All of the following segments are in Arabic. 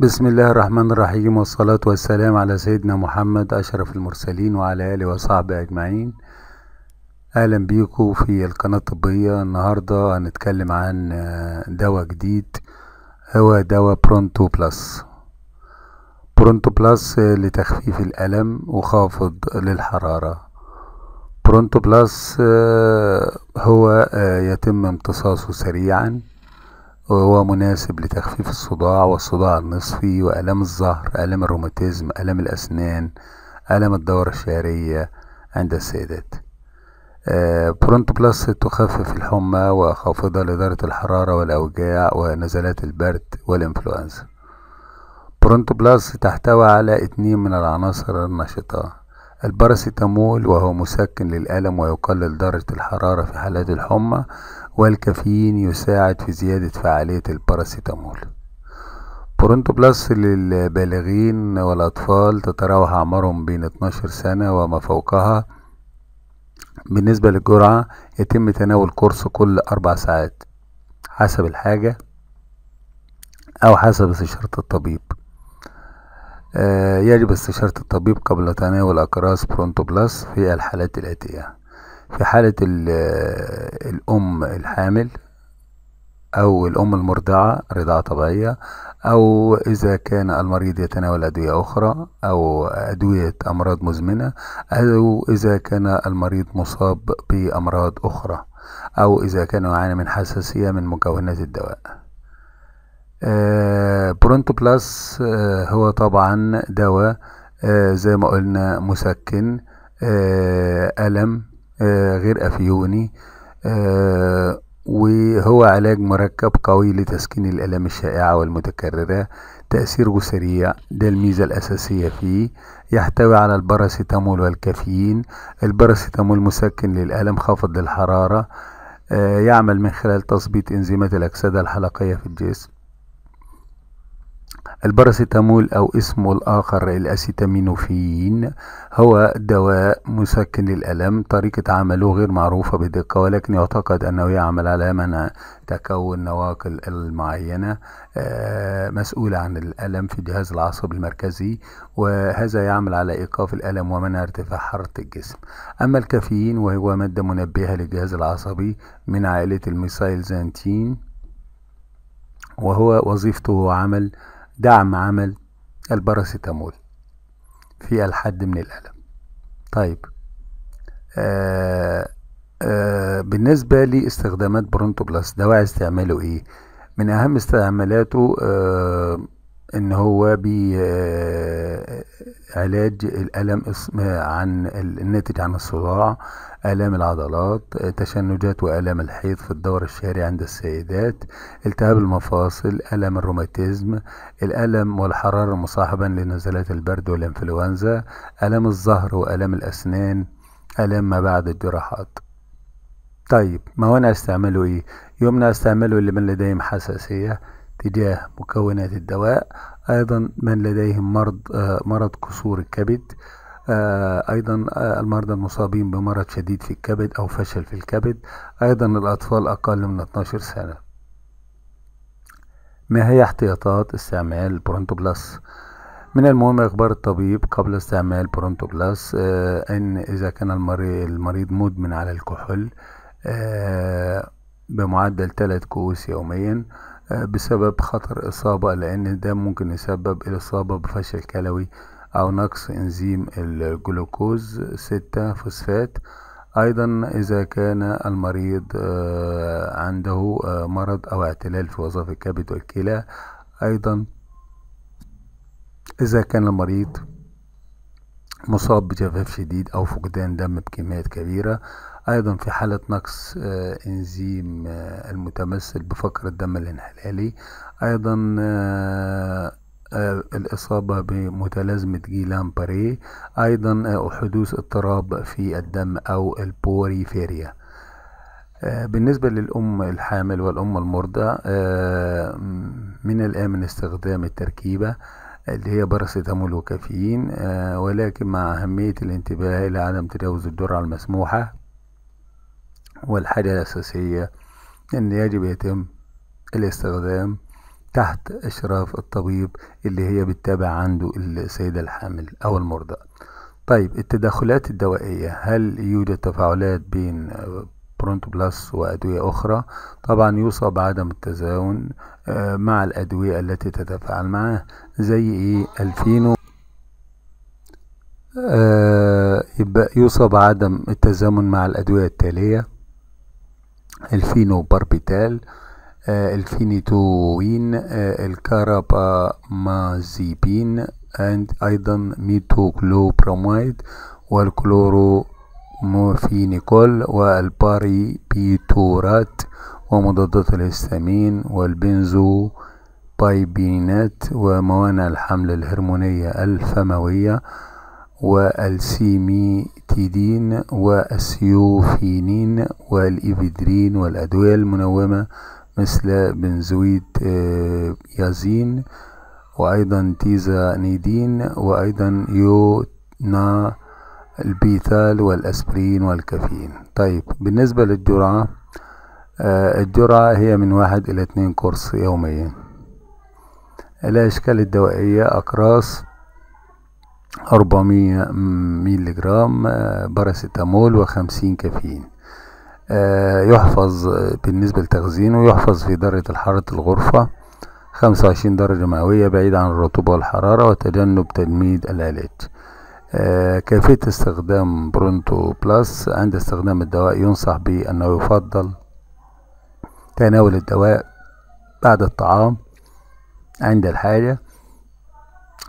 بسم الله الرحمن الرحيم والصلاة والسلام على سيدنا محمد أشرف المرسلين وعلى آله وصحبه أجمعين أهلا بيكم في القناة الطبية النهاردة هنتكلم عن آه، دواء جديد هو دواء برونتو بلس برونتو بلس آه، لتخفيف الألم وخافض للحرارة برونتو بلس آه، هو يتم امتصاصه سريعا وهو مناسب لتخفيف الصداع والصداع النصفي وألام الظهر ألام الروماتيزم ألام الأسنان ألم الدورة الشهرية عند السيدات آه، برونت بلس تخفف الحمى وخافضة لدرجة الحرارة والأوجاع ونزلات البرد والإنفلونزا برونت بلس تحتوي على اتنين من العناصر النشطة الباراسيتامول وهو مسكن للألم ويقلل درجة الحرارة في حالات الحمى والكافيين يساعد في زيادة فعالية الباراسيتامول برونتو بلس للبالغين والأطفال تتراوح أعمارهم بين 12 سنة وما فوقها بالنسبة للجرعة يتم تناول قرص كل أربع ساعات حسب الحاجة أو حسب استشارة الطبيب آه، يجب استشارة الطبيب قبل تناول أقراص برونتو بلس في الحالات الآتية في حالة الأم الحامل أو الأم المرضعة رضاعة طبيعية أو إذا كان المريض يتناول أدوية أخرى أو أدوية أمراض مزمنة أو إذا كان المريض مصاب بأمراض أخرى أو إذا كان يعاني من حساسية من مكونات الدواء آه، برونتو بلاس آه، هو طبعا دواء آه، زي ما قلنا مسكن ألم آه، غير أفيوني آه، وهو علاج مركب قوي لتسكين الآلام الشائعة والمتكررة تأثيره سريع ده الميزة الأساسية فيه يحتوي على الباراسيتامول والكافيين الباراسيتامول مسكن للألم خافض للحرارة آه، يعمل من خلال تثبيت إنزيمات الأكسدة الحلقية في الجسم الباراسيتامول أو اسمه الآخر الأسيتامينوفين هو دواء مسكن للألم طريقة عمله غير معروفة بدقة ولكن يعتقد أنه يعمل على منع تكون نواقل المعينة آه، مسؤولة عن الألم في الجهاز العصبي المركزي وهذا يعمل على إيقاف الألم ومنع ارتفاع حرارة الجسم أما الكافيين وهو مادة منبهة للجهاز العصبي من عائلة الميسايلزانتين وهو وظيفته عمل دعم عمل الباراسيتامول في الحد من الألم طيب آآ آه، آآ آه، بالنسبة لاستخدامات برونتو بلس دواعي استعماله ايه من اهم استعمالاته آه، ان هو بعلاج علاج الألم عن الناتج عن الصداع آلام العضلات تشنجات وآلام الحيض في الدور الشهري عند السيدات التهاب المفاصل ألم الروماتيزم الألم والحرارة مصاحبا لنزلات البرد والإنفلونزا ألم الظهر وألم الأسنان ألم ما بعد الجراحات طيب ما أنا استعمله ايه يمنع استعمله لمن لديهم حساسية تجاه مكونات الدواء ايضا من لديهم مرض آه، مرض كسور الكبد آه، أيضا آه، المرضى المصابين بمرض شديد في الكبد أو فشل في الكبد أيضا الأطفال أقل من 12 سنة ما هي احتياطات استعمال برونتو بلس؟ من المهم إخبار الطبيب قبل استعمال برونتو بلس آه، أن إذا كان المريض مدمن على الكحول بمعدل 3 كؤوس يوميا بسبب خطر إصابة لأن ده ممكن يسبب الإصابة بفشل كلوي أو نقص إنزيم الجلوكوز ستة فوسفات أيضا إذا كان المريض آه، عنده آه، مرض أو اعتلال في وظائف الكبد والكلى أيضا إذا كان المريض مصاب بجفاف شديد أو فقدان دم بكميات كبيرة أيضا في حالة نقص آه، إنزيم المتمثل بفقر الدم الانحلالي أيضا آه، الإصابة بمتلازمة جيلان باري أيضا آه، حدوث اضطراب في الدم أو البوريفيريا آه، بالنسبة للأم الحامل والأم المرضى من الآمن استخدام التركيبة اللي هي باراسيتامول وكافيين ولكن مع أهمية الانتباه إلى عدم تجاوز الجرعة المسموحة والحاجة الأساسية أن يجب يتم الاستخدام تحت إشراف الطبيب اللي هي بتتابع عنده السيدة الحامل أو المرضى طيب التدخلات الدوائية هل يوجد تفاعلات بين برونت بلس وأدوية أخرى طبعا يوصى بعدم التزاون آه، مع الأدوية التي تتفاعل معه زي إيه الفينو آه، يبقى يوصى بعدم التزامن مع الأدوية التالية الفينو باربيتال آه، الفينيتوين آه، الكاربامازيبين اند أيضا ميتوكلوبراميد والكلوروموفينيكول والباريبيتورات ومضادات الهستامين والبنزو بايبينات وموانع الحمل الهرمونية الفموية والسيميتيدين والسيوفينين والإيفيدرين والأدوية المنومة مثل بنزويت آه، يازين وأيضا تيزانيدين وأيضا يونا البيثال والأسبرين والكافيين طيب بالنسبة للجرعة آه، الجرعة هي من واحد إلى اتنين قرص يوميا الأشكال الدوائية أقراص 400 ميلي جرام آه، باراسيتامول وخمسين كافيين آه، يحفظ بالنسبة لتخزينه يحفظ في درجة حرارة الغرفة 25 درجة مئوية بعيد عن الرطوبة والحرارة وتجنب تجميد العلاج آه، كيفية استخدام برونتو بلس عند استخدام الدواء ينصح بأنه يفضل تناول الدواء بعد الطعام عند الحاجة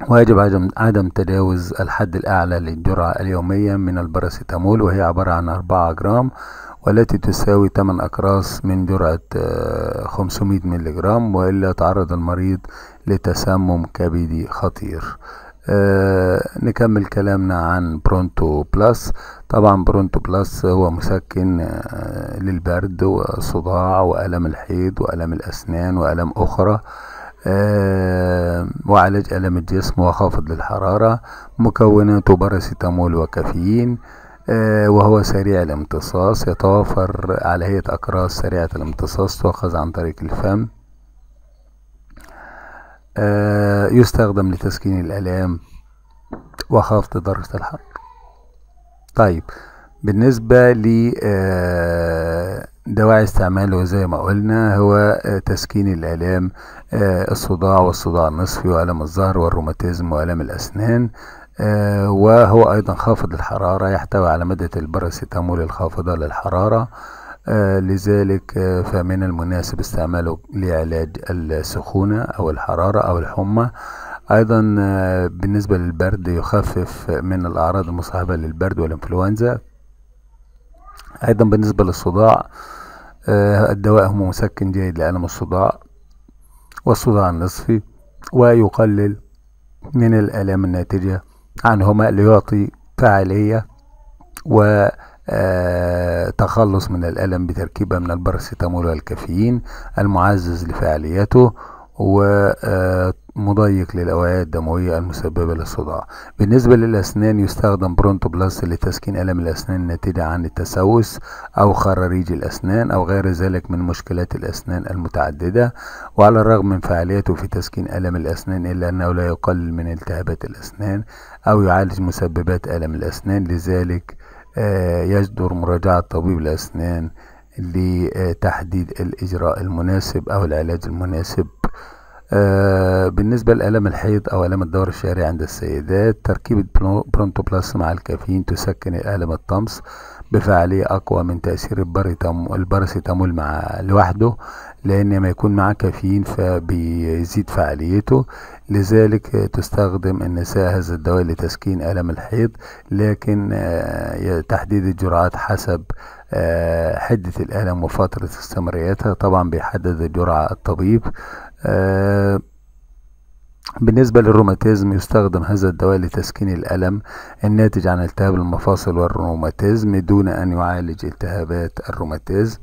ويجب عدم عدم تجاوز الحد الأعلى للجرعة اليومية من الباراسيتامول وهي عبارة عن أربعة جرام والتي تساوي 8 أقراص من جرعة 500 آه، مللي جرام وإلا تعرض المريض لتسمم كبدي خطير آه نكمل كلامنا عن برونتو بلس طبعا برونتو بلس هو مسكن آه للبرد والصداع وألم الحيض وألم الأسنان وألم أخرى آه معالج ألم الجسم وخافض للحرارة مكوناته باراسيتامول وكافيين آه، وهو سريع الامتصاص يتوافر هيئة أقراص سريعة الامتصاص تؤخذ عن طريق الفم آه، يستخدم لتسكين الآلام وخفض درجة الحرارة طيب بالنسبة ل آه، دواعي استعماله زي ما قلنا هو آه، تسكين الآلام آه، الصداع والصداع النصفي وألم الظهر والروماتيزم وألم الأسنان آه، وهو أيضا خافض الحرارة يحتوي على مادة الباراسيتامول الخافضة للحرارة لذلك فمن المناسب استعماله لعلاج السخونة أو الحرارة أو الحمى أيضا بالنسبة للبرد يخفف من الأعراض المصاحبة للبرد والإنفلونزا ايضا بالنسبة للصداع آه، الدواء هو مسكن جيد لألم الصداع والصداع النصفي ويقلل من الآلام الناتجة عنهما ليعطي فعالية و آه، تخلص من الألم بتركيبة من الباراسيتامول والكافيين المعزز لفعاليته ومضيق للأوعية الدموية المسببة للصداع بالنسبة للأسنان يستخدم برونتو بلس لتسكين ألم الأسنان الناتجة عن التسوس أو خراريج الأسنان أو غير ذلك من مشكلات الأسنان المتعددة وعلى الرغم من فعاليته في تسكين ألم الأسنان إلا أنه لا يقلل من التهابات الأسنان أو يعالج مسببات ألم الأسنان لذلك آه، يجدر مراجعة طبيب الأسنان لتحديد الإجراء المناسب أو العلاج المناسب آه، بالنسبة لألم الحيض أو ألم الدور الشهري عند السيدات تركيبة برونتو بلس مع الكافيين تسكن ألم الطمس بفعالية أقوى من تأثير الباراسيتامول مع لوحده لأن ما يكون مع كافيين فبيزيد فعاليته لذلك تستخدم النساء هذا الدواء لتسكين ألم الحيض لكن آه، تحديد الجرعات حسب آه، حدة الألم وفترة استمراريتها طبعا بيحدد الجرعة الطبيب آه، بالنسبة للروماتيزم يستخدم هذا الدواء لتسكين الألم الناتج عن التهاب المفاصل والروماتيزم دون أن يعالج التهابات الروماتيزم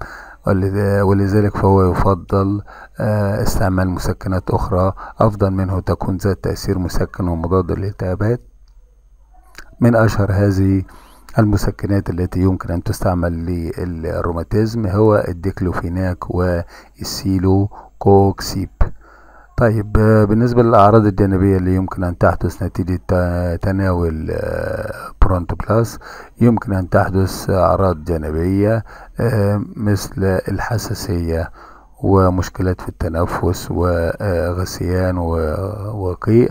ولذلك فهو يفضل آه، استعمال مسكنات أخرى أفضل منه تكون ذات تأثير مسكن ومضاد للالتهابات من أشهر هذه المسكنات التي يمكن أن تستعمل للروماتيزم هو الديكلوفيناك والسيلو كوكسيب طيب بالنسبة للأعراض الجانبية اللي يمكن أن تحدث نتيجة تناول آه، برونتو بلاس يمكن أن تحدث أعراض جانبية آه، مثل الحساسية ومشكلات في التنفس وغثيان وقيء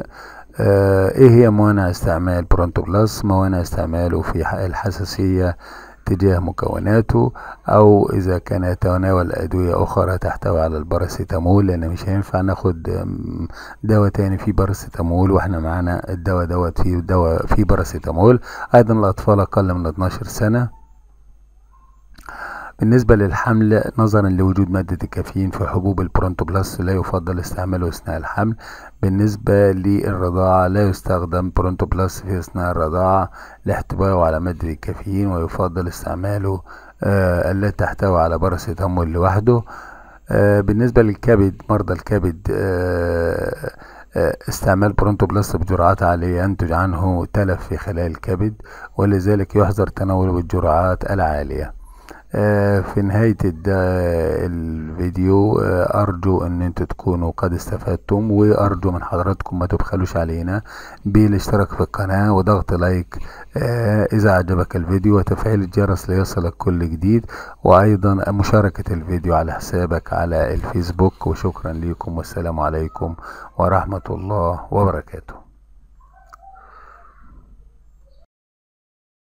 آه، ايه هي موانع استعمال برونتو بلس موانع استعماله في الحساسية تجاه مكوناته او اذا كان يتناول ادوية اخرى تحتوي على الباراسيتامول لان مش هينفع ناخد دواء تاني في باراسيتامول واحنا معانا الدواء دوت فيه دواء في باراسيتامول ايضا الاطفال اقل من 12 سنة بالنسبة للحمل نظرا لوجود مادة الكافيين في حبوب بلس لا يفضل استعماله أثناء الحمل بالنسبة للرضاعة لا يستخدم بلس في أثناء الرضاعة لاحتوائه على مادة الكافيين ويفضل استعماله آه التي تحتوي على باراسيتامول لوحده آه بالنسبة للكبد مرضى الكبد آه, آه، استعمال برونتوبلاست بجرعات عالية ينتج عنه تلف في خلايا الكبد ولذلك يحظر تناوله بالجرعات العالية آه، في نهاية آه، الفيديو آه، أرجو أن أنتم تكونوا قد استفدتم وأرجو من حضراتكم ما تبخلوش علينا بالاشتراك في القناة وضغط لايك إذا عجبك الفيديو وتفعيل الجرس ليصلك كل جديد وأيضا مشاركة الفيديو على حسابك على الفيسبوك وشكرا لكم والسلام عليكم ورحمة الله وبركاته